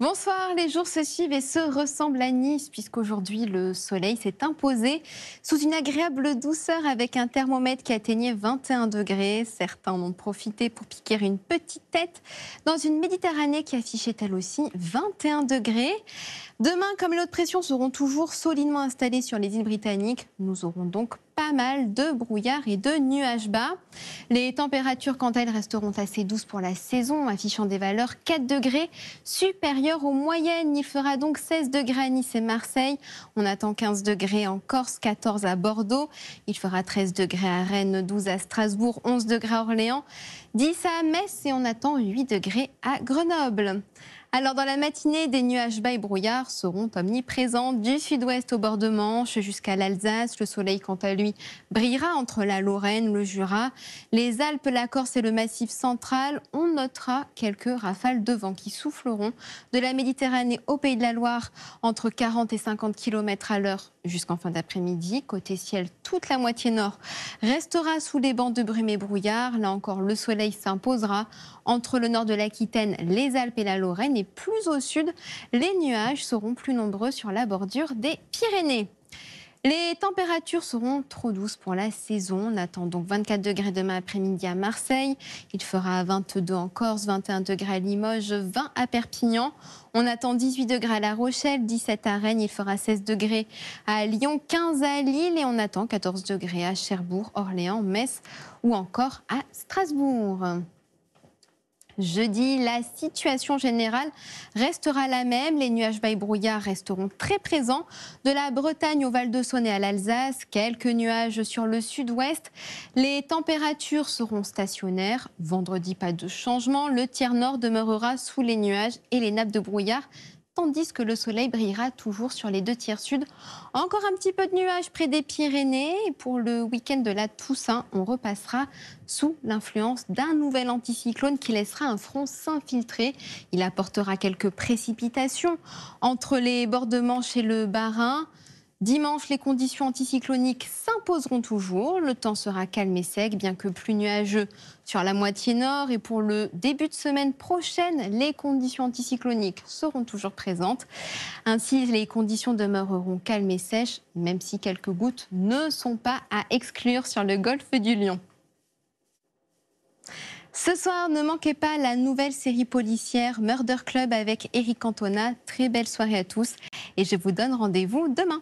Bonsoir, les jours se suivent et se ressemblent à Nice, puisqu'aujourd'hui le soleil s'est imposé sous une agréable douceur avec un thermomètre qui atteignait 21 degrés. Certains ont profité pour piquer une petite tête dans une Méditerranée qui affichait elle aussi 21 degrés. Demain, comme les hautes pressions seront toujours solidement installées sur les îles britanniques, nous aurons donc pas mal de brouillard et de nuages bas. Les températures, quant à elles, resteront assez douces pour la saison, affichant des valeurs 4 degrés supérieures aux moyennes. Il fera donc 16 degrés à Nice et Marseille. On attend 15 degrés en Corse, 14 à Bordeaux. Il fera 13 degrés à Rennes, 12 à Strasbourg, 11 degrés à Orléans, 10 à Metz et on attend 8 degrés à Grenoble. Alors, dans la matinée, des nuages bas et brouillards seront omniprésents du sud-ouest au bord de Manche jusqu'à l'Alsace. Le soleil, quant à lui, brillera entre la Lorraine, le Jura, les Alpes, la Corse et le Massif central. On notera quelques rafales de vent qui souffleront de la Méditerranée au Pays de la Loire entre 40 et 50 km à l'heure jusqu'en fin d'après-midi. Côté ciel, toute la moitié nord restera sous les bancs de brume et brouillard. Là encore, le soleil s'imposera entre le nord de l'Aquitaine, les Alpes et la Lorraine. Et plus au sud, les nuages seront plus nombreux sur la bordure des Pyrénées. Les températures seront trop douces pour la saison. On attend donc 24 degrés demain après-midi à Marseille. Il fera 22 en Corse, 21 degrés à Limoges, 20 à Perpignan. On attend 18 degrés à La Rochelle, 17 à Rennes. Il fera 16 degrés à Lyon, 15 à Lille. Et on attend 14 degrés à Cherbourg, Orléans, Metz ou encore à Strasbourg jeudi. La situation générale restera la même. Les nuages bas et resteront très présents. De la Bretagne au Val-de-Saône et à l'Alsace, quelques nuages sur le sud-ouest. Les températures seront stationnaires. Vendredi, pas de changement. Le tiers nord demeurera sous les nuages et les nappes de brouillard tandis que le soleil brillera toujours sur les deux tiers sud. Encore un petit peu de nuages près des Pyrénées. pour le week-end de la Toussaint, on repassera sous l'influence d'un nouvel anticyclone qui laissera un front s'infiltrer. Il apportera quelques précipitations entre les bords de Manche et le Bas-Rhin. Dimanche, les conditions anticycloniques s'imposeront toujours. Le temps sera calme et sec, bien que plus nuageux sur la moitié nord. Et pour le début de semaine prochaine, les conditions anticycloniques seront toujours présentes. Ainsi, les conditions demeureront calmes et sèches, même si quelques gouttes ne sont pas à exclure sur le golfe du Lion. Ce soir, ne manquez pas la nouvelle série policière Murder Club avec Eric Cantona. Très belle soirée à tous et je vous donne rendez-vous demain.